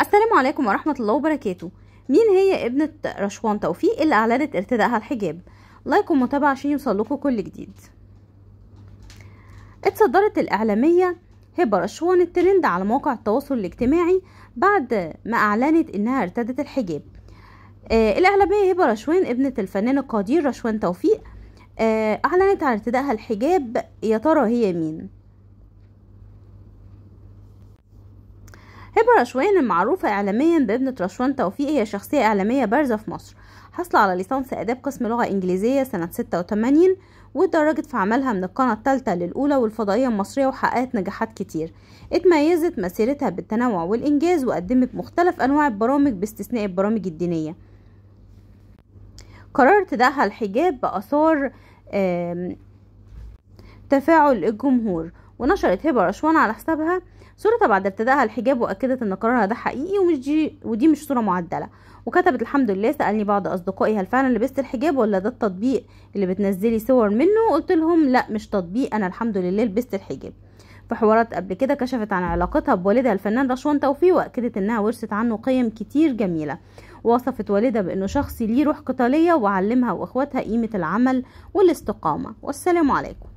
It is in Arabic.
السلام عليكم ورحمة الله وبركاته مين هي ابنة رشوان توفيق اللي أعلنت ارتدائها الحجاب لايك ومتابعة عشان يوصلكوا كل جديد اتصدرت الإعلامية هبة رشوان الترند على مواقع التواصل الاجتماعي بعد ما أعلنت إنها ارتدت الحجاب آه الإعلامية هبة رشوان ابنة الفنان القدير رشوان توفيق آه أعلنت عن ارتدائها الحجاب يا ترى هي مين هبة رشوان المعروفة إعلاميا بابنة رشوان توفيق هي شخصية إعلامية بارزة في مصر حصل على ليسانس آداب قسم لغة إنجليزية سنة 86 واتدرجت في عملها من القناة الثالثة للأولى والفضائية المصرية وحققت نجاحات كتير اتميزت مسيرتها بالتنوع والإنجاز وقدمت مختلف أنواع البرامج باستثناء البرامج الدينية قرار ارتدائها الحجاب بأثار تفاعل الجمهور ونشرت هبه رشوان على حسابها صورتها بعد ارتدائها الحجاب واكدت ان قرارها ده حقيقي ومش دي ودي مش صوره معدله وكتبت الحمد لله سالني بعض اصدقائي هل فعلا لبست الحجاب ولا ده التطبيق اللي بتنزلي صور منه قلت لهم لا مش تطبيق انا الحمد لله لبست الحجاب في حوارات قبل كده كشفت عن علاقتها بوالدها الفنان رشوان توفيق واكدت انها ورثت عنه قيم كتير جميله وصفت والدها بانه شخص ليه روح قتاليه وعلمها واخواتها قيمه العمل والاستقامه والسلام عليكم